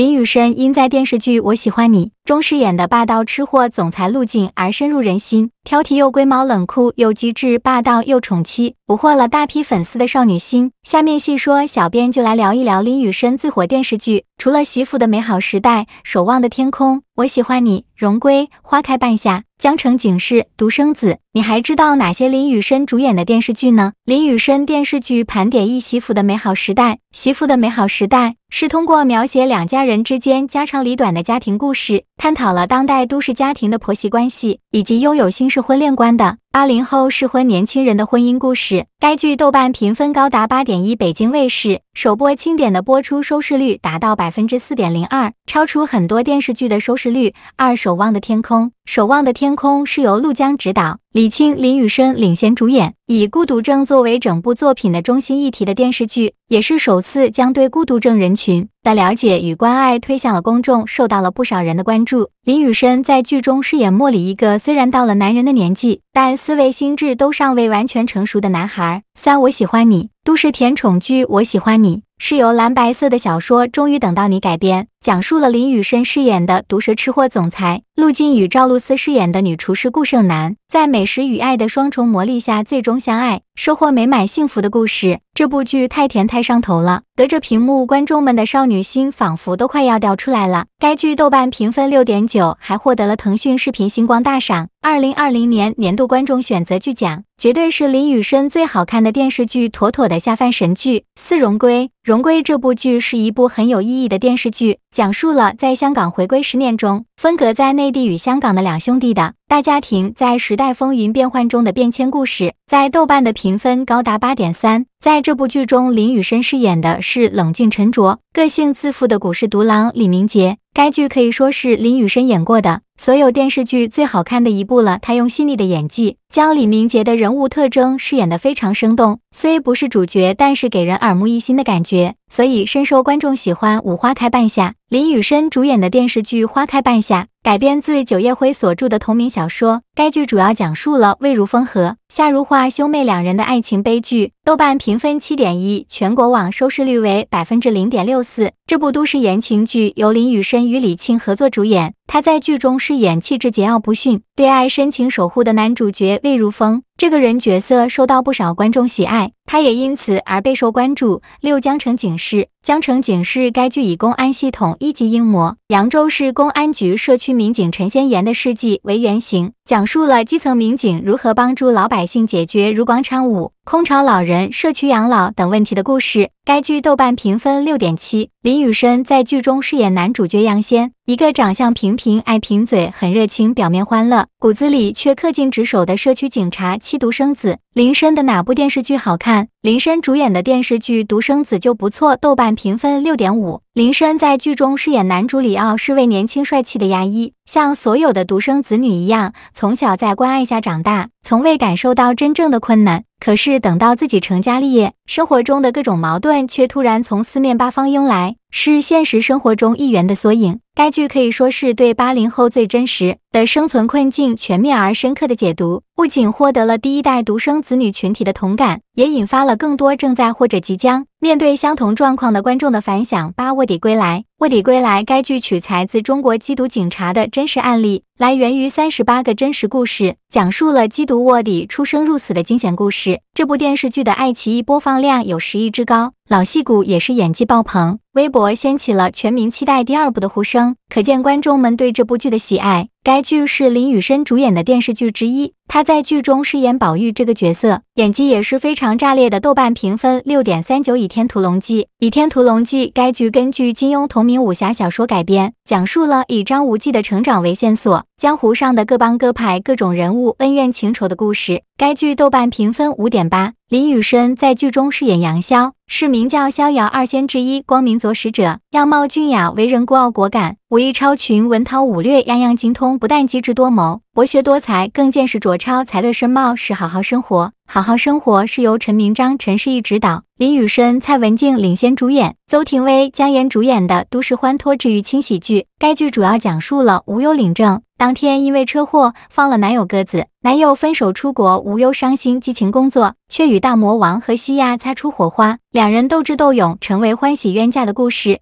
林雨申因在电视剧《我喜欢你》中饰演的霸道吃货总裁陆景而深入人心，挑剔又龟毛，冷酷又机智，霸道又宠妻，俘获了大批粉丝的少女心。下面细说，小编就来聊一聊林雨申最火电视剧，除了《媳妇的美好时代》《守望的天空》《我喜欢你》《荣归》《花开半夏》《江城警事》《独生子》。你还知道哪些林雨申主演的电视剧呢？林雨申电视剧盘点一媳妇的美好时代。媳妇的美好时代是通过描写两家人之间家长里短的家庭故事，探讨了当代都市家庭的婆媳关系，以及拥有新式婚恋观的八零后适婚年轻人的婚姻故事。该剧豆瓣评分高达八点一，北京卫视首播，经典的播出收视率达到百分之四点零二，超出很多电视剧的收视率。二守望的天空，守望的天空是由陆江执导。李沁、林雨申领衔主演，以孤独症作为整部作品的中心议题的电视剧，也是首次将对孤独症人群的了解与关爱推向了公众，受到了不少人的关注。林雨申在剧中饰演莫里，一个虽然到了男人的年纪，但思维心智都尚未完全成熟的男孩。三，我喜欢你，都市甜宠剧《我喜欢你》是由蓝白色的小说《终于等到你》改编。讲述了林雨申饰演的毒舌吃货总裁陆晋与赵露思饰演的女厨师顾胜男在美食与爱的双重魔力下，最终相爱，收获美满幸福的故事。这部剧太甜太上头了，隔着屏幕，观众们的少女心仿佛都快要掉出来了。该剧豆瓣评分六点九，还获得了腾讯视频星光大赏二零二零年年度观众选择剧奖。绝对是林雨申最好看的电视剧，妥妥的下饭神剧《四荣归》。《荣归》这部剧是一部很有意义的电视剧，讲述了在香港回归十年中，分隔在内地与香港的两兄弟的大家庭在时代风云变幻中的变迁故事。在豆瓣的评分高达八点三。在这部剧中，林雨申饰演的是冷静沉着、个性自负的股市独狼李明杰。该剧可以说是林雨申演过的所有电视剧最好看的一部了。他用细腻的演技。将李明杰的人物特征饰演得非常生动，虽不是主角，但是给人耳目一新的感觉，所以深受观众喜欢。《五花开半夏》，林雨申主演的电视剧《花开半夏》改编自九叶辉所著的同名小说。该剧主要讲述了魏如风和夏如画兄妹两人的爱情悲剧。豆瓣评分七点一，全国网收视率为百分之零点六四。这部都市言情剧由林雨申与李沁合作主演，他在剧中饰演气质桀骜不驯。对爱深情守护的男主角魏如风，这个人角色受到不少观众喜爱，他也因此而备受关注。六江城警事，江城警事该剧以公安系统一级英模扬州市公安局社区民警陈先言的事迹为原型。讲述了基层民警如何帮助老百姓解决如广场舞、空巢老人、社区养老等问题的故事。该剧豆瓣评分六点七。林雨申在剧中饰演男主角杨先，一个长相平平、爱贫嘴、很热情、表面欢乐、骨子里却恪尽职守的社区警察。独生子。林深的哪部电视剧好看？林深主演的电视剧《独生子》就不错，豆瓣评分六点五。林深在剧中饰演男主李奥，是位年轻帅气的牙医。像所有的独生子女一样，从小在关爱下长大，从未感受到真正的困难。可是等到自己成家立业，生活中的各种矛盾却突然从四面八方涌来，是现实生活中一员的缩影。该剧可以说是对八零后最真实的生存困境全面而深刻的解读，不仅获得了第一代独生子女群体的同感，也引发了更多正在或者即将面对相同状况的观众的反响。《八卧底归来》，《卧底归来》该剧取材自中国缉毒警察的真实案例。来源于三十八个真实故事，讲述了缉毒卧底出生入死的惊险故事。这部电视剧的爱奇艺播放量有十亿之高，老戏骨也是演技爆棚。微博掀起了全民期待第二部的呼声，可见观众们对这部剧的喜爱。该剧是林雨申主演的电视剧之一，她在剧中饰演宝玉这个角色，演技也是非常炸裂的。豆瓣评分六点三九。倚天屠龙记，倚天屠龙记，该剧根据金庸同名武侠小说改编，讲述了以张无忌的成长为线索。江湖上的各帮各派、各种人物恩怨情仇的故事。该剧豆瓣评分五点八。林雨申在剧中饰演杨逍，是名叫逍遥二仙之一光明左使者，样貌俊雅，为人孤傲果敢。武艺超群，文韬武略，样样精通。不但机智多谋，博学多才，更见识卓超，才略深茂，是好好生活。好好生活是由陈明章、陈世一指导，林雨申、蔡文静领衔主演，邹廷威、姜妍主演的都市欢脱治愈轻喜剧。该剧主要讲述了无忧领证当天因为车祸放了男友鸽子，男友分手出国，无忧伤心，激情工作，却与大魔王和西亚擦出火花，两人斗智斗勇，成为欢喜冤家的故事。